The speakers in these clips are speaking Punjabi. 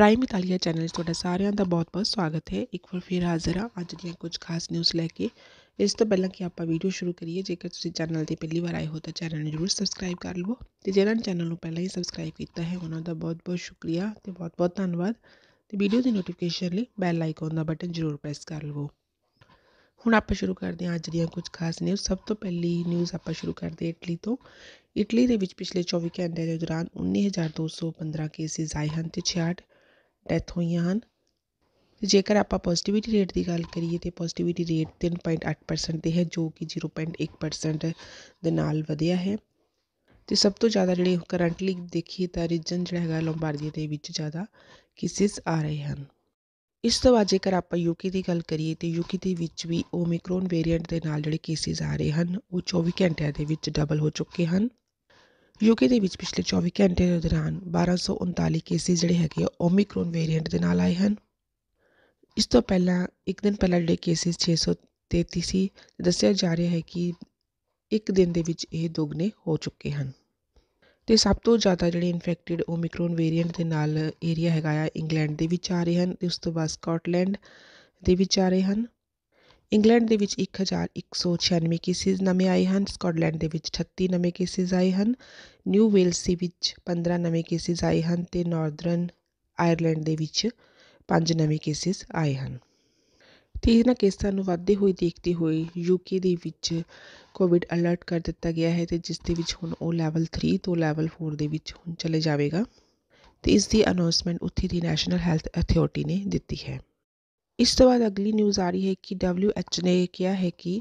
ਪ੍ਰਾਈਮ ਇਟਾਲੀਆ ਚੈਨਲ 'ਚ ਤੁਹਾਡਾ ਸਾਰਿਆਂ ਦਾ ਬਹੁਤ ਬਹੁਤ ਸਵਾਗਤ ਹੈ ਇੱਕ ਵਾਰ ਫਿਰ ਹਾਜ਼ਰ ਹਾਂ ਅੱਜ ਦੀਆਂ ਕੁਝ ਖਾਸ ਨਿਊਜ਼ ਲੈ ਕੇ ਇਸ ਤੋਂ ਪਹਿਲਾਂ ਕਿ ਆਪਾਂ ਵੀਡੀਓ ਸ਼ੁਰੂ ਕਰੀਏ ਜੇਕਰ ਤੁਸੀਂ ਚੈਨਲ ਤੇ ਪਹਿਲੀ ਵਾਰ ਆਏ ਹੋ ਤਾਂ ਚੈਨਲ ਨੂੰ ਜ਼ਰੂਰ ਸਬਸਕ੍ਰਾਈਬ ਕਰ ਲਵੋ ਤੇ ਜਿਨ੍ਹਾਂ ਨੇ ਚੈਨਲ ਨੂੰ ਪਹਿਲਾਂ ਹੀ ਸਬਸਕ੍ਰਾਈਬ ਕੀਤਾ ਹੈ ਉਹਨਾਂ ਦਾ ਬਹੁਤ ਬਹੁਤ ਸ਼ੁਕਰੀਆ ਤੇ ਬਹੁਤ ਬਹੁਤ ਧੰਨਵਾਦ ਤੇ ਵੀਡੀਓ ਦੀ ਨੋਟੀਫਿਕੇਸ਼ਨ ਲਈ ਬੈਲ ਆਈਕਨ ਦਾ ਬਟਨ ਜ਼ਰੂਰ ਪ੍ਰੈਸ ਕਰ ਲਵੋ ਹੁਣ ਆਪਾਂ ਸ਼ੁਰੂ ਕਰਦੇ ਹਾਂ ਅੱਜ ਦੀਆਂ ਕੁਝ ਖਾਸ ਨਿਊਜ਼ ਸਭ ਤੋਂ ਪਹਿਲੀ ਨਿਊਜ਼ ਆਪਾਂ ਸ਼ੁਰੂ ਕਰਦੇ ਇਟਲੀ ਤੋਂ ਇਟਲੀ ਦੇ ਵਿੱਚ ਪਿਛਲੇ 24 ਘੰਟੇ ਦੇ ਦੌਰਾਨ 19215 ਕੇਸਿਸ ਆਏ ਹਨ ਤੇ ਡੈਥ ਹੋਈਆਂ ਹਨ ਜੇਕਰ ਆਪਾਂ ਪੋਜ਼ਿਟਿਵਿਟੀ ਰੇਟ ਦੀ ਗੱਲ ਕਰੀਏ ਤੇ ਪੋਜ਼ਿਟਿਵਿਟੀ ਰੇਟ 3.8% ਦੇ ਹੈ ਜੋ ਕਿ 0.1% ਦੇ ਨਾਲ ਵਧਿਆ ਹੈ ਤੇ ਸਭ ਤੋਂ ਜ਼ਿਆਦਾ ਜਿਹੜੇ ਕਰੰਟਲੀ ਦੇਖੀਏ ਤਾਂ ਰੀਜਨ ਜਿਹੜਾ ਹੈਗਾ ਲੋਂਬਾਰਡੀਆ ਦੇ ਵਿੱਚ ਜ਼ਿਆਦਾ ਕੇਸਿਸ ਆ ਰਹੇ ਹਨ ਇਸ ਤੋਂ ਬਾਅਦ ਜੇਕਰ ਆਪਾਂ ਯੂਕੇ ਦੀ ਗੱਲ ਕਰੀਏ ਤੇ ਯੂਕੇ ਦੇ ਵਿੱਚ ਵੀ ਓਮਿਕਰੋਨ ਵੇਰੀਐਂਟ ਦੇ ਨਾਲ ਜਿਹੜੇ ਕੇਸਿਸ ਆ ਰਹੇ ਹਨ ਉਹ 24 ਘੰਟਿਆਂ ਦੇ ਵਿੱਚ ਡਬਲ ਹੋ ਚੁੱਕੇ ਹਨ ਯੂਕੇ ਦੇ ਵਿੱਚ ਪਿਛਲੇ 24 ਘੰਟੇ ਦੇ ਦੌਰਾਨ 1239 ਕੇਸਿਸ ਜਿਹੜੇ ਹੈਗੇ ਆ ਓਮਿਕਰੋਨ ਵੇਰੀਐਂਟ ਦੇ ਨਾਲ ਆਏ ਹਨ ਇਸ ਤੋਂ ਪਹਿਲਾਂ ਇੱਕ ਦਿਨ ਪਹਿਲਾਂ ਜਿਹੜੇ ਕੇਸਿਸ 633 ਸੀ ਦੱਸਿਆ ਜਾ ਰਿਹਾ ਹੈ ਕਿ ਇੱਕ ਦਿਨ ਦੇ ਵਿੱਚ ਇਹ ਦੁੱਗਣੇ ਹੋ ਚੁੱਕੇ ਹਨ ਤੇ ਸਭ ਤੋਂ ਜ਼ਿਆਦਾ ਜਿਹੜੇ ਇਨਫੈਕਟਿਡ ਓਮਿਕਰੋਨ ਵੇਰੀਐਂਟ ਦੇ ਨਾਲ ਏਰੀਆ ਹੈਗਾ ਆ ਇੰਗਲੈਂਡ ਦੇ ਵਿੱਚ ਆ ਰਹੇ ਹਨ ਤੇ ਉਸ ਤੋਂ ਬਾਅਦ ਸਕਾਟਲੈਂਡ ਦੇ ਵਿੱਚ ਆ ਰਹੇ ਹਨ ਇੰਗਲੈਂਡ ਦੇ ਵਿੱਚ 1196 ਕੇਸਿਸ ਨਵੇਂ ਆਏ ਹਨ ਸਕਾਟਲੈਂਡ ਦੇ ਵਿੱਚ ਅਠੱਤੀ ਨਵੇਂ ਕੇਸਿਸ ਆਏ ਹਨ ਨਿਊ ਵੇਲਸ ਦੇ ਵਿੱਚ 15 ਨਵੇਂ ਕੇਸਿਸ ਆਏ ਹਨ ਤੇ ਨਾਰਦਰਨ ਆਇਰਲੈਂਡ ਦੇ ਵਿੱਚ 5 ਨਵੇਂ ਕੇਸਿਸ ਆਏ ਹਨ ਅਤੇ ਇਹਨਾਂ ਕੇਸਾਂ ਨੂੰ ਵੱਧਦੇ ਹੋਏ ਦੇਖਦੇ ਹੋਏ ਯੂਕੇ ਦੇ ਵਿੱਚ ਕੋਵਿਡ ਅਲਰਟ ਕਰ ਦਿੱਤਾ ਗਿਆ ਹੈ ਤੇ ਜਿਸ ਦੇ ਵਿੱਚ ਹੁਣ ਉਹ ਲੈਵਲ 3 ਤੋਂ ਲੈਵਲ 4 ਦੇ ਵਿੱਚ ਹੁਣ ਚਲੇ ਜਾਵੇਗਾ ਤੇ ਇਸ ਦੀ ਅਨਾਉਂਸਮੈਂਟ ਉੱਥੇ ਦੀ ਨੈਸ਼ਨਲ ਹੈਲਥ ਅਥਾਰਟੀ ਨੇ ਦਿੱਤੀ ਹੈ ਇਸ ਤੋਂ ਬਾਅਦ ਅਗਲੀ ਨਿਊਜ਼ ਆ ਰਹੀ ਹੈ ਕਿ WHO ਐਚ ਨੇ ਕਿਹਾ ਹੈ ਕਿ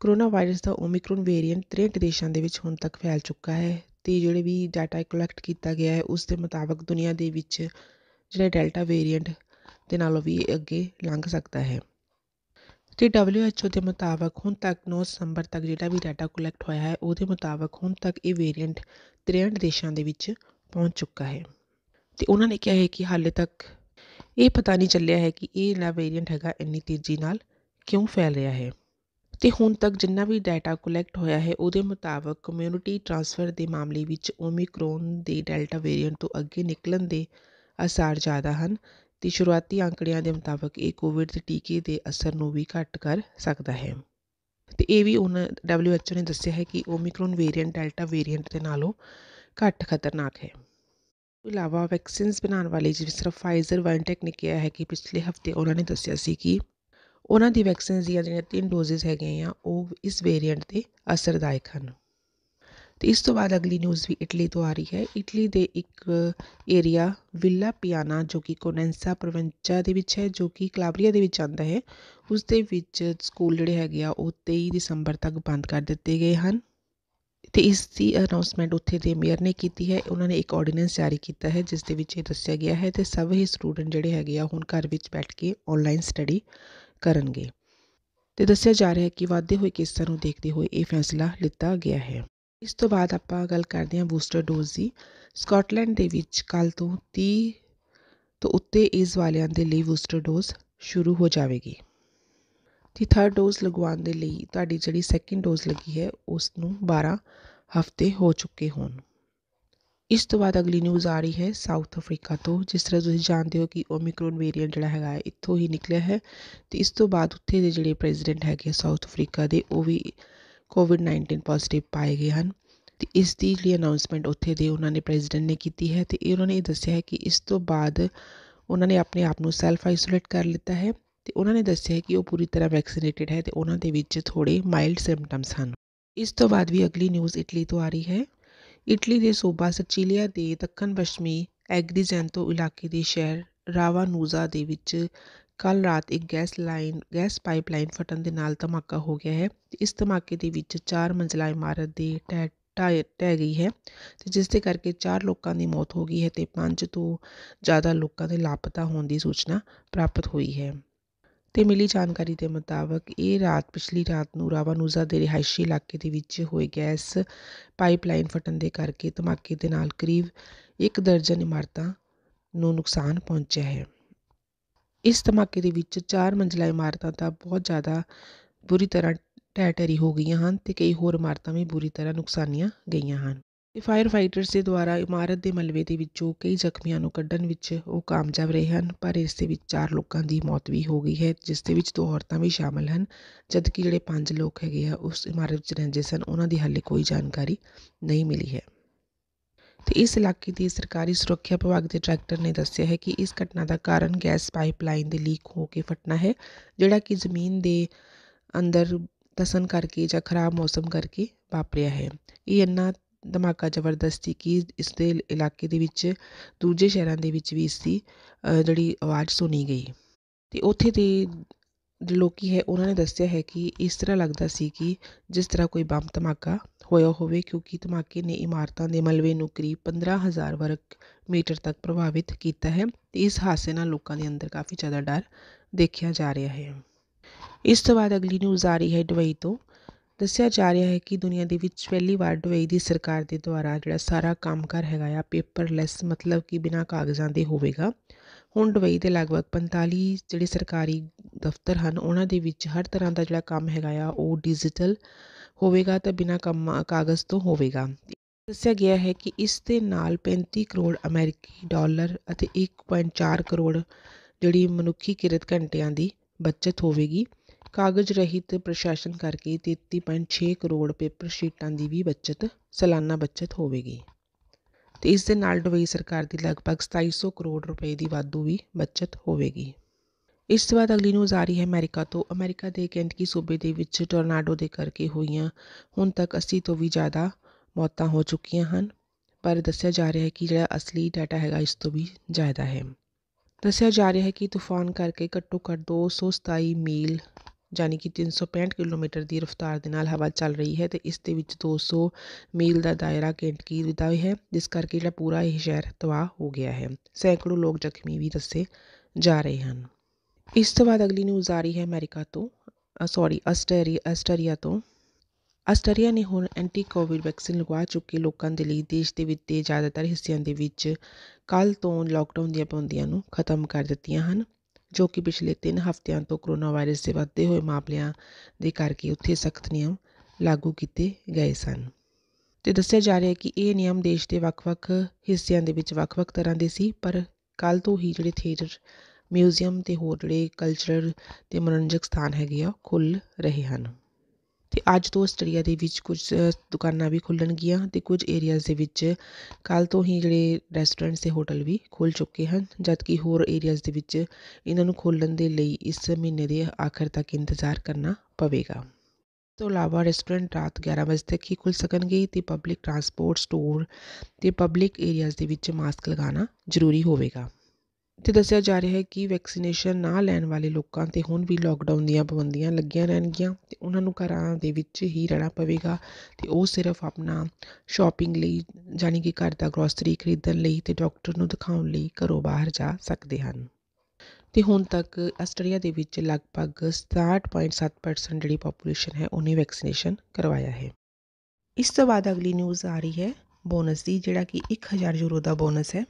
ਕਰੋਨਾ ਵਾਇਰਸ ਦਾ ਓਮਿਕਰੋਨ ਵੇਰੀਐਂਟ ਤਰੇਂਹਠ ਦੇਸ਼ਾਂ ਦੇ ਵਿੱਚ ਹੁਣ ਤੱਕ ਫੈਲ ਚੁੱਕਾ ਹੈ ਤੇ ਜਿਹੜੇ ਵੀ ਡਾਟਾ ਕਲੈਕਟ ਕੀਤਾ ਗਿਆ ਹੈ ਉਸ ਦੇ ਮੁਤਾਬਕ ਦੁਨੀਆ ਦੇ ਵਿੱਚ ਜਿਹੜਾ ਡੈਲਟਾ ਵੇਰੀਐਂਟ ਦੇ ਨਾਲੋਂ ਵੀ ਅੱਗੇ ਲੰਘ ਸਕਦਾ ਹੈ ਤੇ WHO ਐਚ ਦੇ ਮੁਤਾਬਕ ਹੁਣ ਤੱਕ 9 ਸਤੰਬਰ ਤੱਕ ਜਿਹੜਾ ਵੀ ਡਾਟਾ ਕਲੈਕਟ ਹੋਇਆ ਹੈ ਉਹਦੇ ਮੁਤਾਬਕ ਹੁਣ ਤੱਕ ਇਹ ਵੇਰੀਐਂਟ 63 ਦੇਸ਼ਾਂ ਦੇ ਵਿੱਚ ਪਹੁੰਚ ਚੁੱਕਾ ਹੈ ਤੇ ਉਹਨਾਂ ਨੇ ਕਿਹਾ ਹੈ ਕਿ ਹਾਲੇ ਤੱਕ ਇਹ ਪਤਾ ਨਹੀਂ ਚੱਲਿਆ ਹੈ ਕਿ ਇਹ ਨਾ ਵੇਰੀਐਂਟ ਹੈਗਾ ਇੰਨੀ ਤੇਜ਼ੀ ਨਾਲ ਕਿਉਂ ਫੈਲ ਰਿਹਾ ਹੈ ਤੇ ਹੁਣ ਤੱਕ ਜਿੰਨਾ ਵੀ ਡਾਟਾ ਕਲੈਕਟ ਹੋਇਆ ਹੈ ਉਹਦੇ ਮੁਤਾਬਕ ਕਮਿਊਨਿਟੀ ਟ੍ਰਾਂਸਫਰ ਦੇ ਮਾਮਲੇ ਵਿੱਚ ਓਮਿਕਰੋਨ ਦੇ ਡੈਲਟਾ ਵੇਰੀਐਂਟ ਤੋਂ ਅੱਗੇ ਨਿਕਲਣ ਦੇ ਅਸਰ ਜ਼ਿਆਦਾ ਹਨ ਤੇ ਸ਼ੁਰੂਆਤੀ ਅੰਕੜਿਆਂ ਦੇ ਮੁਤਾਬਕ ਇਹ ਕੋਵਿਡ ਦੇ ਟੀਕੇ ਦੇ ਅਸਰ ਨੂੰ ਵੀ ਘਟ ਕਰ ਸਕਦਾ ਹੈ ਤੇ ਇਹ ਵੀ ਉਹਨਾਂ WHO ਨੇ ਦੱਸਿਆ ਹੈ ਕਿ ਓਮਿਕਰੋਨ ਵੇਰੀਐਂਟ ਡੈਲਟਾ ਵੇਰੀਐਂਟ ਦੇ ਨਾਲੋਂ ਘੱਟ ਖਤਰਨਾਕ ਹੈ ਤੋਂ ਇਲਾਵਾ ਵੈਕਸੀਨਸ ਬਣਾਉਣ ਵਾਲੀ ਜਿਵੇਂ ਤਰ੍ਹਾਂ ਫਾਈਜ਼ਰ ਬਾਇਓਟੈਕ ਨੇ ਕਿਹਾ ਹੈ ਕਿ ਪਿਛਲੇ ਹਫਤੇ ਉਹਨਾਂ ਨੇ ਦੱਸਿਆ ਸੀ ਕਿ ਉਹਨਾਂ ਦੀ ਵੈਕਸੀਨਸ ਦੀਆਂ ਜਿਹੜੀਆਂ ਤਿੰਨ ਡੋਜ਼ਸ ਹੈਗੀਆਂ ਆ ਉਹ ਇਸ ਵੇਰੀਐਂਟ ਦੇ ਅਸਰਦਾਇਕ ਹਨ ਤੇ ਇਸ ਤੋਂ ਬਾਅਦ ਅਗਲੀ ਨਿਊਜ਼ ਵੀ ਇਟਲੀ ਤੋਂ ਆ ਰਹੀ ਹੈ ਇਟਲੀ ਦੇ ਇੱਕ ਏਰੀਆ ਵਿਲਾ ਪਿਆਨਾ ਜੋ ਕਿ ਕੋਨੈਂਸਾ ਪ੍ਰੋਵਿੰਚਾ ਦੇ ਵਿੱਚ ਹੈ ਜੋ ਕਿ ਕਲਾਬਰੀਆ ਦੇ ਵਿੱਚ ਆਉਂਦਾ ਹੈ ਉਸ ਦੇ ਵਿੱਚ ਸਕੂਲ ਜਿਹੜੇ ਹੈਗੇ ਆ ਉਹ 23 ਦਸੰਬਰ ਤੱਕ ਬੰਦ ਕਰ ਦਿੱਤੇ ਗਏ ਹਨ ਤੇ ਇਸ ਦੀ ਅਨਾਉਂਸਮੈਂਟ ਉੱਥੇ ਦੇ ਮੇਅਰ ਨੇ ਕੀਤੀ ਹੈ ਉਹਨਾਂ ਨੇ ਇੱਕ ਆਰਡੀਨੈਂਸ ਜਾਰੀ ਕੀਤਾ ਹੈ ਜਿਸ ਦੇ ਵਿੱਚ ਇਹ ਦੱਸਿਆ ਗਿਆ ਹੈ ਤੇ ਸਭ ਹੀ ਸਟੂਡੈਂਟ ਜਿਹੜੇ ਹੈਗੇ ਆ ਹੁਣ ਘਰ ਵਿੱਚ ਬੈਠ ਕੇ ਆਨਲਾਈਨ ਸਟੱਡੀ ਕਰਨਗੇ ਤੇ ਦੱਸਿਆ ਜਾ ਰਿਹਾ ਹੈ ਕਿ ਵਾਧੇ ਹੋਏ ਕੇਸਾਂ ਨੂੰ ਦੇਖਦੇ ਹੋਏ ਇਹ ਫੈਸਲਾ ਲਿੱਤਾ ਗਿਆ ਹੈ ਇਸ ਤੋਂ ਬਾਅਦ ਆਪਾਂ ਗੱਲ ਕਰਦੇ ਹਾਂ ਬੂਸਟਰ ਡੋਜ਼ ਦੀ ਸਕਾਟਲੈਂਡ ਦੇ ਵਿੱਚ ਕੱਲ ਤੋਂ 30 ਤੋਂ ਉੱਤੇ ਏਜ ਵਾਲਿਆਂ ਦੇ ਲਈ ਬੂਸਟਰ ਡੋਜ਼ ਸ਼ੁਰੂ ਹੋ ਜਾਵੇਗੀ ਦੀ ਥਰਡ ਡੋਜ਼ ਲਗਵਾਉਣ ਦੇ ਲਈ ਤੁਹਾਡੀ ਜਿਹੜੀ ਸੈਕਿੰਡ ਡੋਜ਼ ਲੱਗੀ ਹੈ ਉਸ ਨੂੰ 12 ਹਫ਼ਤੇ ਹੋ ਚੁੱਕੇ ਹੋਣ ਇਸ ਤੋਂ ਬਾਅਦ ਅਗਲੀ ਨਿਊਜ਼ ਆ ਰਹੀ ਹੈ ਸਾਊਥ ਅਫਰੀਕਾ ਤੋਂ ਜਿਸ ਤਰ੍ਹਾਂ ਤੁਸੀਂ ਜਾਣਦੇ ਹੋ ਕਿ ਓਮਿਕਰੋਨ ਵੇਰੀਐਂਟ ਜਿਹੜਾ ਹੈਗਾ ਹੈ ਇੱਥੋਂ ਹੀ ਨਿਕਲਿਆ ਹੈ ਤੇ ਇਸ ਤੋਂ ਬਾਅਦ ਉੱਥੇ ਦੇ ਜਿਹੜੇ ਪ੍ਰੈਜ਼ੀਡੈਂਟ ਹੈਗੇ ਸਾਊਥ ਅਫਰੀਕਾ ਦੇ ਉਹ ਵੀ ਕੋਵਿਡ 19 ਪੋਜ਼ਿਟਿਵ ਪਾਏ ਗਏ ਹਨ ਤੇ ਇਸ ਦੀ ਜਿਹੜੀ ਅਨਾਉਂਸਮੈਂਟ ਉੱਥੇ ਦੇ ਉਹਨਾਂ ਨੇ ਪ੍ਰੈਜ਼ੀਡੈਂਟ ਨੇ ਕੀਤੀ ਹੈ ਤੇ ਇਹ ਉਹਨਾਂ ਨੇ ਇਹ ਦੱਸਿਆ ਹੈ ਕਿ ਇਸ ਤੋਂ ਬਾਅਦ ਉਹਨਾਂ ਨੇ ਆਪਣੇ ਆਪ ਨੂੰ ਸੈਲਫ ਆਈਸੋਲੇਟ ਕਰ ਲਿੱਤਾ ਹੈ ਤੇ ਉਹਨਾਂ ਨੇ ਦੱਸਿਆ ਕਿ ਉਹ ਪੂਰੀ ਤਰ੍ਹਾਂ ਵੈਕਸੀਨੇਟਿਡ ਹੈ ਤੇ ਉਹਨਾਂ ਦੇ ਵਿੱਚ ਥੋੜੇ ਮਾਈਲਡ ਸਿੰਪਟਮਸ ਹਨ ਇਸ ਤੋਂ ਬਾਅਦ ਵੀ ਅਗਲੀ ਨਿਊਜ਼ ਇਟਲੀ ਤੋਂ ਆ ਰਹੀ ਹੈ ਇਟਲੀ ਦੇ ਸੂਬਾ ਸਚੀਲੀਆ ਦੇ ਦੱਖਣ ਪੱਛਮੀ ਐਗਰੀਜੈਂਟੋ ਇਲਾਕੇ ਦੇ ਸ਼ਹਿਰ ਰਾਵਾਨੂਜ਼ਾ ਦੇ ਵਿੱਚ ਕੱਲ ਰਾਤ ਇੱਕ ਗੈਸ ਲਾਈਨ ਗੈਸ ਪਾਈਪਲਾਈਨ ਫਟਣ ਦੇ ਨਾਲ ਧਮਾਕਾ ਹੋ ਗਿਆ ਹੈ ਇਸ ਧਮਾਕੇ ਦੇ ਵਿੱਚ ਚਾਰ ਮੰਜ਼ਲਾ ਇਮਾਰਤ ਦੇ ਟੈ ਢਾਹ ਢਹਿ ਗਈ ਹੈ ਤੇ ਜਿਸ ਦੇ ਕਰਕੇ ਚਾਰ ਲੋਕਾਂ ਦੀ ਮੌਤ ਹੋ ਗਈ ਹੈ ਤੇ ਪੰਜ ਤੋਂ ਜ਼ਿਆਦਾ ਲੋਕਾਂ ਦੇ ਲਾਪਤਾ ਹੋਣ ਦੀ ਸੂਚਨਾ ਪ੍ਰਾਪਤ ਹੋਈ ਹੈ ਤੇ ਮਿਲੀ ਜਾਣਕਾਰੀ ਦੇ ਮੁਤਾਬਕ ਇਹ ਰਾਤ ਪਿਛਲੀ ਰਾਤ ਨੂੰ ਰਾਮਾਨੁਜਾ ਦੇ ਰਿਹਾਇਸ਼ੀ ਇਲਾਕੇ ਦੇ ਵਿੱਚ ਹੋਏ ਗੈਸ ਪਾਈਪਲਾਈਨ ਫਟਣ ਦੇ ਕਰਕੇ ਧਮਾਕੇ ਦੇ ਨਾਲ ਕਰੀਬ 1 ਦਰਜਨ ਇਮਾਰਤਾਂ ਨੂੰ ਨੁਕਸਾਨ ਪਹੁੰਚਿਆ ਹੈ ਇਸ ਧਮਾਕੇ ਦੇ ਵਿੱਚ ਚਾਰ ਮੰਜ਼ਲਾ ਇਮਾਰਤਾਂ ਤਾਂ ਬਹੁਤ ਜ਼ਿਆਦਾ ਬੁਰੀ ਤਰ੍ਹਾਂ ਟੈਟਰੀ ਹੋ ਗਈਆਂ ਹਨ ਤੇ ਕਈ ਹੋਰ ਇਮਾਰਤਾਂ ਵੀ ਬੁਰੀ ਤਰ੍ਹਾਂ ਨੁਕਸਾਨੀਆਂ ਗਈਆਂ ਹਨ ਅਤੇ ਫਾਇਰ ਫਾਈਟਰਸ ਦੇ ਦੁਆਰਾ ਇਮਾਰਤ ਦੇ ਮਲਬੇ ਦੇ ਵਿੱਚੋਂ ਕਈ ਜ਼ਖਮੀਆਂ ਨੂੰ ਕੱਢਣ ਵਿੱਚ ਉਹ ਕਾਮਯਾਬ ਰਹੇ ਹਨ ਪਰ ਇਸ ਦੇ ਵਿੱਚ ਚਾਰ ਲੋਕਾਂ ਦੀ ਮੌਤ ਵੀ ਹੋ ਗਈ ਹੈ ਜਿਸ ਦੇ ਵਿੱਚ ਦੋ ਔਰਤਾਂ ਵੀ ਸ਼ਾਮਲ ਹਨ ਜਦਕਿ ਜਿਹੜੇ ਪੰਜ ਲੋਕ ਹੈਗੇ ਆ ਉਸ ਇਮਾਰਤ ਵਿੱਚ ਰਹਿੰਦੇ ਸਨ ਉਹਨਾਂ ਦੀ ਹਾਲੇ ਕੋਈ ਜਾਣਕਾਰੀ ਨਹੀਂ ਮਿਲੀ ਹੈ ਤੇ ਇਸ ਇਲਾਕੇ ਦੀ ਸਰਕਾਰੀ ਸੁਰੱਖਿਆ ਵਿਭਾਗ ਦੇ ਡਾਇਰੈਕਟਰ ਨੇ ਦੱਸਿਆ ਹੈ ਕਿ ਇਸ ਘਟਨਾ ਦਾ ਕਾਰਨ ਗੈਸ ਪਾਈਪਲਾਈਨ ਦੇ ਲੀਕ ਹੋ ਕੇ ਫਟਣਾ ਹੈ ਜਿਹੜਾ ਕਿ ਜ਼ਮੀਨ ਦੇ ਅੰਦਰ ਦਸਨ ਕਰਕੇ ਜਾਂ ਖਰਾਬ ਮੌਸਮ ਕਰਕੇ ਵਾਪਰਿਆ ਹੈ ਇਹ ਇੰਨਾ ਧਮਾਕਾ ਜ਼ਬਰਦਸਤੀ ਕੀ ਕਿ ਇਸ ਦੇ ਇਲਾਕੇ ਦੇ ਵਿੱਚ ਦੂਜੇ ਸ਼ਹਿਰਾਂ ਦੇ ਵਿੱਚ ਵੀ ਇਸ ਦੀ ਜਿਹੜੀ ਆਵਾਜ਼ ਸੁਣੀ ਗਈ ਤੇ ਉੱਥੇ ਦੇ ਲੋਕੀ ਹੈ ਉਹਨਾਂ ਨੇ ਦੱਸਿਆ ਹੈ ਕਿ ਇਸ ਤਰ੍ਹਾਂ ਲੱਗਦਾ ਸੀ ਕਿ ਜਿਸ ਤਰ੍ਹਾਂ ਕੋਈ ਬੰਬ ਧਮਾਕਾ ਹੋਇਆ ਹੋਵੇ ਕਿਉਂਕਿ ਧਮਾਕੇ ਨੇ ਇਮਾਰਤਾਂ ਦੇ ਮਲਬੇ ਨੂੰ ਕਰੀਬ 15000 ਵਰਗ ਮੀਟਰ ਤੱਕ ਪ੍ਰਭਾਵਿਤ ਕੀਤਾ ਹੈ ਅਤੇ ਇਸ ਹਾਸੇ ਨਾਲ ਲੋਕਾਂ ਦੇ ਅੰਦਰ ਕਾਫੀ ਜ਼ਿਆਦਾ ਡਰ ਦੇਖਿਆ ਜਾ ਰਿਹਾ ਹੈ ਇਸ ਤੋਂ ਬਾਅਦ ਅਗਲੀ ਨਿਊਜ਼ ਆ ਰਹੀ ਹੈ ਦੁਬਈ ਤੋਂ ਦੱਸਿਆ ਜਾ ਰਿਹਾ ਹੈ ਕਿ ਦੁਨੀਆ ਦੇ ਵਿੱਚ ਪਹਿਲੀ ਵਾਰ ਦੁਬਈ ਦੀ ਸਰਕਾਰ ਦੇ ਦੁਆਰਾ ਜਿਹੜਾ ਸਾਰਾ ਕੰਮਕਾਰ ਹੈਗਾ ਆ ਪੇਪਰਲੈਸ ਮਤਲਬ ਕਿ ਬਿਨਾ ਕਾਗਜ਼ਾਂ ਦੇ ਹੋਵੇਗਾ ਹੁਣ ਦੁਬਈ ਦੇ ਲਗਭਗ 45 ਜਿਹੜੇ ਸਰਕਾਰੀ ਦਫ਼ਤਰ ਹਨ ਉਹਨਾਂ ਦੇ ਵਿੱਚ ਹਰ ਤਰ੍ਹਾਂ ਦਾ ਜਿਹੜਾ ਕੰਮ ਹੈਗਾ ਆ ਉਹ ਡਿਜੀਟਲ ਹੋਵੇਗਾ ਤਾਂ ਬਿਨਾ ਕੰਮ ਕਾਗਜ਼ ਤੋਂ ਹੋਵੇਗਾ ਦੱਸਿਆ ਗਿਆ ਹੈ ਕਿ ਇਸ ਦੇ ਨਾਲ 35 ਕਰੋੜ ਅਮਰੀਕੀ ਡਾਲਰ ਅਤੇ 1.4 ਕਰੋੜ ਜਿਹੜੀ ਮਨੁੱਖੀ ਕਿਰਤ ਘੰਟਿਆਂ ਦੀ ਬਚਤ ਹੋਵੇਗੀ ਕਾਗਜ਼ ਰਹਿਤ ਪ੍ਰਸ਼ਾਸਨ ਕਰਕੇ ਤੇਤੀ ਪੁਆਇੰਟ ਛੇ ਕਰੋੜ ਪੇਪਰ ਸ਼ੀਟਾਂ ਦੀ ਵੀ ਬੱਚਤ ਸਾਲਾਨਾ ਬੱਚਤ ਹੋਵੇਗੀ ਅਤੇ ਇਸ ਦੇ ਨਾਲ ਡੁਬਈ ਸਰਕਾਰ ਦੀ ਲਗਭਗ 2700 ਕਰੋੜ ਰੁਪਏ ਦੀ ਵਾਧੂ ਵੀ ਬੱਚਤ ਹੋਵੇਗੀ ਇਸ ਤੋਂ ਬਾਅਦ ਅਗਲੀ ਨਿਊਜ਼ ਆ ਰਹੀ ਹੈ ਅਮਰੀਕਾ ਤੋਂ ਅਮਰੀਕਾ ਦੇ ਕੈਂਟਕੀ ਸੂਬੇ ਦੇ ਵਿੱਚ ਟੋਰਨਾਡੋ ਦੇ ਕਰਕੇ ਹੋਈਆਂ ਹੁਣ ਤੱਕ 80 ਤੋਂ ਵੀ ਜ਼ਿਆਦਾ ਮੌਤਾਂ ਹੋ ਚੁੱਕੀਆਂ ਹਨ ਪਰ ਦੱਸਿਆ ਜਾ ਰਿਹਾ ਹੈ ਕਿ ਜਿਹੜਾ ਅਸਲੀ ਡਾਟਾ ਹੈਗਾ ਇਸ ਤੋਂ ਵੀ ਜ਼ਿਆਦਾ ਹੈ ਦੱਸਿਆ ਜਾ ਰਿਹਾ ਹੈ ਕਿ ਤੂਫਾਨ ਕਰਕੇ ਘੱਟੋ ਘੱਟ 227 ਮੀਲ ਯਾਨੀ ਕਿ 365 ਕਿਲੋਮੀਟਰ ਦੀ ਰਫ਼ਤਾਰ ਦੇ ਨਾਲ ਹਵਾ ਚੱਲ ਰਹੀ ਹੈ ਤੇ ਇਸ ਦੇ ਵਿੱਚ 200 ਮੀਲ ਦਾ ਦਾਇਰਾ ਕੈਂਟ ਕੀ ਦਾ ਹੈ ਜਿਸ ਕਰਕੇ ਜਿਹੜਾ ਪੂਰਾ ਇਹ ਸ਼ਹਿਰ ਤਬਾਹ ਹੋ ਗਿਆ ਹੈ ਸੈਂਕੜੇ ਲੋਕ ਜ਼ਖਮੀ ਵੀ ਦੱਸੇ ਜਾ ਰਹੇ ਹਨ ਇਸ ਤੋਂ ਬਾਅਦ ਅਗਲੀ ਨਿਊਜ਼ ਆ ਰਹੀ ਹੈ ਅਮਰੀਕਾ ਤੋਂ ਸੌਰੀ ਆਸਟਰੀ ਆਸਟਰੀਆ ਤੋਂ ਅਸਟਰੀਆ ਨੇ ਹੁਣ ਐਂਟੀ ਕੋਵਿਡ ਵੈਕਸੀਨ ਲਗਵਾ ਚੁੱਕੇ ਲੋਕਾਂ ਦੇ ਲਈ ਦੇਸ਼ ਦੇ ਵਿੱਚ ਦੇ ਜ਼ਿਆਦਾਤਰ ਹਿੱਸਿਆਂ ਦੇ ਵਿੱਚ ਕੱਲ ਤੋਂ ਲਾਕਡਾਊਨ ਦੀਆਂ ਪਾਬੰਦੀਆਂ ਨੂੰ ਖਤਮ ਕਰ ਦਿੱਤੀਆਂ ਹਨ ਜੋ ਕਿ ਪਿਛਲੇ 3 ਹਫ਼ਤਿਆਂ ਤੋਂ ਕੋਰੋਨਾ ਵਾਇਰਸ ਦੇ ਵੱਧਦੇ ਹੋਏ ਮਾਮਲਿਆਂ ਦੇ ਕਰਕੇ ਉੱਥੇ ਸਖਤ ਨਿਯਮ ਲਾਗੂ ਕੀਤੇ ਗਏ ਸਨ ਅਤੇ ਦੱਸਿਆ ਜਾ ਰਿਹਾ ਹੈ ਕਿ ਇਹ ਨਿਯਮ ਦੇਸ਼ ਦੇ ਵੱਖ-ਵੱਖ ਹਿੱਸਿਆਂ ਦੇ ਵਿੱਚ ਵੱਖ-ਵੱਖ ਤਰ੍ਹਾਂ ਦੇ ਸੀ ਪਰ ਕੱਲ੍ਹ ਤੋਂ ਹੀ ਜਿਹੜੇ ਥੀਏਟਰ ਮਿਊਜ਼ੀਅਮ ਅਤੇ ਹੋਰ ਜਿਹੜੇ ਕਲਚਰਲ ਅਤੇ ਮਨੋਰੰਜਕ ਸਥਾਨ ਹੈਗੇ ਆ ਖੁੱਲ੍ਹ ਰਹੇ ਹਨ ਅਤੇ ਅੱਜ ਤੋਂ ਆਸਟ੍ਰੇਲੀਆ ਦੇ ਵਿੱਚ ਕੁਝ ਦੁਕਾਨਾਂ ਵੀ ਖੁੱਲ੍ਹਣਗੀਆਂ ਤੇ ਕੁਝ ਏਰੀਆਜ਼ ਦੇ ਵਿੱਚ ਕੱਲ ਤੋਂ ਹੀ ਜਿਹੜੇ ਰੈਸਟੋਰੈਂਟਸ ਤੇ ਹੋਟਲ ਵੀ ਖੁੱਲ ਚੁੱਕੇ ਹਨ ਜਦਕਿ ਹੋਰ ਏਰੀਆਜ਼ ਦੇ ਵਿੱਚ ਇਹਨਾਂ ਨੂੰ ਖੋਲਣ ਦੇ ਲਈ ਇਸ ਮਹੀਨੇ ਦੇ ਆਖਰ ਤੱਕ ਇੰਤਜ਼ਾਰ ਕਰਨਾ ਪਵੇਗਾ ਤੋਂ ਇਲਾਵਾ ਰੈਸਟੋਰੈਂਟ ਰਾਤ 11 ਵਜੇ ਤੱਕ ਹੀ ਖੁੱਲ ਸਕਣਗੇ ਤੇ ਪਬਲਿਕ ਟਰਾਂਸਪੋਰਟ ਸਟੋਰ ਤੇ ਪਬਲਿਕ ਏਰੀਆਜ਼ ਦੇ ਵਿੱਚ ਮਾਸਕ ਲਗਾਉਣਾ ਜ਼ਰੂਰੀ ਹੋਵੇਗਾ ਇੱਥੇ ਦੱਸਿਆ ਜਾ ਰਿਹਾ ਹੈ ਕਿ ਵੈਕਸੀਨੇਸ਼ਨ ਨਾ ਲੈਣ ਵਾਲੇ ਲੋਕਾਂ 'ਤੇ ਹੁਣ ਵੀ ਲੋਕਡਾਊਨ ਦੀਆਂ ਪਾਬੰਦੀਆਂ ਲੱਗੀਆਂ ਰਹਿਣਗੀਆਂ ਤੇ ਉਹਨਾਂ ਨੂੰ ਘਰਾਂ ਦੇ ਵਿੱਚ ਹੀ ਰਹਿਣਾ ਪਵੇਗਾ ਤੇ ਉਹ ਸਿਰਫ ਆਪਣਾ ਸ਼ਾਪਿੰਗ ਲਈ ਜਾਣੀ ਕਿ ਘਰ ਦਾ ਗ੍ਰੋਸਰੀ ਖਰੀਦਣ ਲਈ ਤੇ ਡਾਕਟਰ ਨੂੰ ਦਿਖਾਉਣ ਲਈ ਘਰੋਂ ਬਾਹਰ ਜਾ ਸਕਦੇ ਹਨ ਤੇ ਹੁਣ ਤੱਕ ਆਸਟ੍ਰੇਲੀਆ ਦੇ ਵਿੱਚ ਲਗਭਗ 67.7% ਜਿਹੜੀ ਪੋਪੂਲੇਸ਼ਨ ਹੈ ਉਹਨੇ ਵੈਕਸੀਨੇਸ਼ਨ ਕਰਵਾਇਆ ਹੈ ਇਸ ਤੋਂ ਬਾਅਦ ਅਗਲੀ ਨਿਊਜ਼ ਆ ਰਹੀ ਹੈ ਬੋਨਸ ਦੀ ਜਿਹੜਾ ਕਿ 1000 ਯੂਰੋ ਦਾ ਬੋਨਸ ਹੈ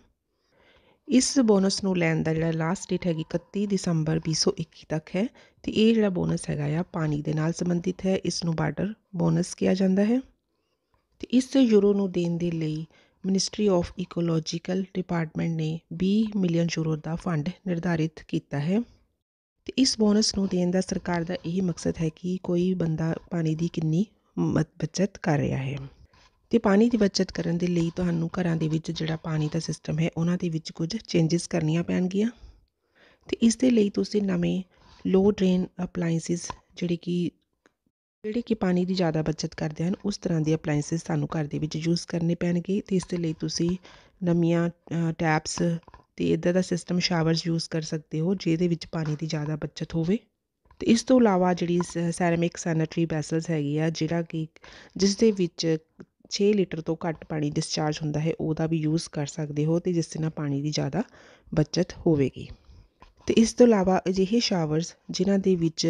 ਇਸ ਬੋਨਸ ਨੂੰ ਲੈਣ ਦਾ ਜਿਹੜਾ ਲਾਸਟ ਡੇਟ ਹੈਗੀ 31 ਦਸੰਬਰ 2021 ਤੱਕ ਹੈ ਤੇ ਇਹ ਜਿਹੜਾ ਬੋਨਸ ਹੈਗਾ ਆ ਪਾਣੀ ਦੇ ਨਾਲ ਸੰਬੰਧਿਤ ਹੈ ਇਸ ਨੂੰ ਬਾਰਡਰ ਬੋਨਸ ਕਿਹਾ ਜਾਂਦਾ ਹੈ ਤੇ ਇਸ ਯੂਰੋ ਨੂੰ ਦੇਣ ਦੇ ਲਈ ਮਿਨਿਸਟਰੀ ਆਫ ਇਕੋਲੋਜੀਕਲ ਡਿਪਾਰਟਮੈਂਟ ਨੇ 20 ਮਿਲੀਅਨ ਯੂਰੋ ਦਾ ਫੰਡ ਨਿਰਧਾਰਿਤ ਕੀਤਾ ਹੈ ਤੇ ਇਸ ਬੋਨਸ ਨੂੰ ਦੇਣ ਦਾ ਸਰਕਾਰ ਦਾ ਇਹ ਮਕਸਦ ਹੈ ਕਿ ਕੋਈ ਬੰਦਾ ਪਾਣੀ ਦੀ ਕਿੰਨੀ ਬਚਤ ਕਰ ਰਿਹਾ ਹੈ ਤੇ ਪਾਣੀ ਦੀ ਬਚਤ ਕਰਨ ਦੇ ਲਈ ਤੁਹਾਨੂੰ ਘਰਾਂ ਦੇ ਵਿੱਚ ਜਿਹੜਾ ਪਾਣੀ ਦਾ ਸਿਸਟਮ ਹੈ ਉਹਨਾਂ ਦੇ ਵਿੱਚ ਕੁਝ ਚੇਂਜਸ ਕਰਨੀਆਂ ਪੈਣਗੀਆਂ ਤੇ ਇਸ ਦੇ ਲਈ ਤੁਸੀਂ ਨਵੇਂ ਲੋ ਡਰੇਨ ਅਪਲਾਈਐਂਸਿਸ ਜਿਹੜੇ ਕਿ ਜਿਹੜੇ ਕਿ ਪਾਣੀ ਦੀ ਜ਼ਿਆਦਾ ਬਚਤ ਕਰਦੇ ਹਨ ਉਸ ਤਰ੍ਹਾਂ ਦੇ ਅਪਲਾਈਐਂਸਿਸ ਸਾਨੂੰ ਘਰ ਦੇ ਵਿੱਚ ਯੂਜ਼ ਕਰਨੇ ਪੈਣਗੇ ਤੇ ਇਸ ਦੇ ਲਈ ਤੁਸੀਂ ਨਵੀਆਂ ਟੈਪਸ ਤੇ ਇਦਾਂ ਦਾ ਸਿਸਟਮ ਸ਼ਾਵਰਸ ਯੂਜ਼ ਕਰ ਸਕਦੇ ਹੋ ਜਿਹਦੇ ਵਿੱਚ ਪਾਣੀ ਦੀ ਜ਼ਿਆਦਾ ਬਚਤ ਹੋਵੇ ਤੇ ਇਸ ਤੋਂ ਇਲਾਵਾ ਜਿਹੜੀ ਸੈਰਾਮਿਕ ਸੈਨੇਟਰੀ ਬੈਸਲਸ ਹੈਗੀ ਆ ਜਿਹੜਾ ਕਿ ਜਿਸ ਦੇ ਵਿੱਚ 6 ਲੀਟਰ ਤੋਂ ਘੱਟ ਪਾਣੀ ਡਿਸਚਾਰਜ ਹੁੰਦਾ ਹੈ ਉਹਦਾ ਵੀ ਯੂਜ਼ ਕਰ ਸਕਦੇ ਹੋ ਤੇ ਜਿਸ ਨਾਲ ਪਾਣੀ ਦੀ ਜ਼ਿਆਦਾ ਬਚਤ ਹੋਵੇਗੀ ਤੇ ਇਸ ਤੋਂ ਇਲਾਵਾ ਅਜਿਹੇ ਸ਼ਾਵਰਸ ਜਿਨ੍ਹਾਂ ਦੇ ਵਿੱਚ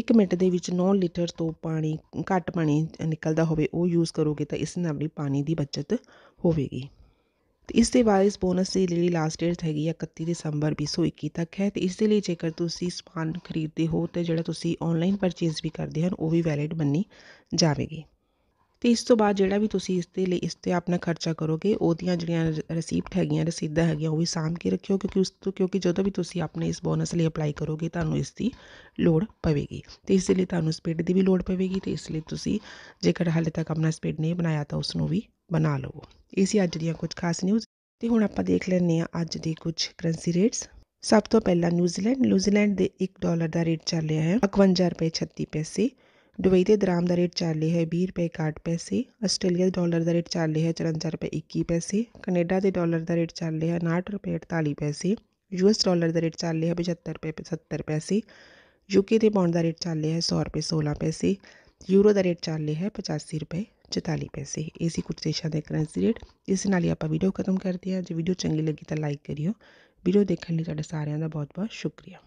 1 ਮਿੰਟ ਦੇ ਵਿੱਚ 9 ਲੀਟਰ ਤੋਂ ਪਾਣੀ ਘੱਟ ਪਾਣੀ ਨਿਕਲਦਾ ਹੋਵੇ ਉਹ ਯੂਜ਼ ਕਰੋਗੇ ਤਾਂ ਇਸ ਨਾਲ ਵੀ ਪਾਣੀ ਦੀ ਬਚਤ ਹੋਵੇਗੀ ਤੇ ਇਸ ਦੇ ਬਾਅਦ ਇਸ ਬੋਨਸ ਦੀ ਜਿਹੜੀ ਲਾਸਟ ਡੇਟ ਹੈਗੀ 31 ਦਸੰਬਰ 2021 ਤੱਕ ਹੈ ਤੇ ਇਸ ਦੇ ਲਈ ਜੇਕਰ ਤੁਸੀਂ ਸਮਾਨ ਖਰੀਦਦੇ ਹੋ ਤੇ ਜਿਹੜਾ ਤੁਸੀਂ ਆਨਲਾਈਨ ਪਰਚੇਸ ਵੀ ਕਰਦੇ ਹਨ ਉਹ ਵੀ ਵੈਲਿਡ ਮੰਨੀ ਜਾਵੇਗੀ ਤੇ ਇਸ ਤੋਂ ਬਾਅਦ ਜਿਹੜਾ ਵੀ ਤੁਸੀਂ ਇਸ ਦੇ ਲਈ ਇਸ 'ਤੇ ਆਪਣਾ ਖਰਚਾ ਕਰੋਗੇ ਉਹਦੀਆਂ ਜਿਹੜੀਆਂ ਰਸੀਪਟ ਹੈਗੀਆਂ ਰਸੀਦਾ ਹੈਗੀਆਂ ਉਹ ਵੀ ਸਾਂਭ ਕੇ ਰੱਖਿਓ ਕਿਉਂਕਿ ਉਸ ਤੋਂ ਕਿਉਂਕਿ ਜਦੋਂ ਵੀ ਤੁਸੀਂ ਆਪਣੇ ਇਸ ਬੋਨਸ ਲਈ ਅਪਲਾਈ ਕਰੋਗੇ ਤੁਹਾਨੂੰ ਇਸ ਦੀ ਲੋੜ ਪਵੇਗੀ ਤੇ ਇਸ ਲਈ ਤੁਹਾਨੂੰ ਸਪਿਡ ਦੀ ਵੀ ਲੋੜ ਪਵੇਗੀ ਤੇ ਇਸ ਲਈ ਤੁਸੀਂ ਜੇਕਰ ਹਾਲੇ ਤੱਕ ਆਪਣਾ ਸਪਿਡ ਨਹੀਂ ਬਣਾਇਆ ਤਾਂ ਉਸ ਨੂੰ ਵੀ ਬਣਾ ਲਵੋ ਇਹ ਸੀ ਅੱਜ ਦੀਆਂ ਕੁਝ ਖਾਸ ਨਿਊਜ਼ ਤੇ ਹੁਣ ਆਪਾਂ ਦੇਖ ਲੈਂਦੇ ਆ ਅੱਜ ਦੇ ਕੁਝ ਕਰੰਸੀ ਰੇਟਸ ਸਭ ਤੋਂ ਪਹਿਲਾਂ ਨਿਊਜ਼ੀਲੈਂਡ ਨਿਊਜ਼ੀਲੈਂਡ ਦੇ 1 ਡਾਲਰ ਦਾ ਰੇਟ ਚੱਲ ਰਿਹਾ ਹੈ 51 ਰੁਪਏ 36 ਪੈਸੇ डुबईते दराम दर रेट चाल है भी रुपये काट पैसे आस्ट्रेलिया डॉलर का रेट चाल है चुरंजा रुपये इक्की पैसे कनेडा के डॉलर का रेट चाल है उनाहठ रुपये अड़ताली पैसे यू एस डॉलर का रेट चाल है पचहत्तर रुपये पचहत्तर पैसे यूके के बॉन्ड का रेट चाल है सौ रुपए सोलह पैसे यूरो का रेट चाल है पचासी रुपए चुताली पैसे ये कुछ देशों के करंसी रेट इस आप भीडियो खत्म करते हैं जो भीडियो चंकी लगी तो लाइक करियो भीडियो देखने लिये सारे का बहुत बहुत शुक्रिया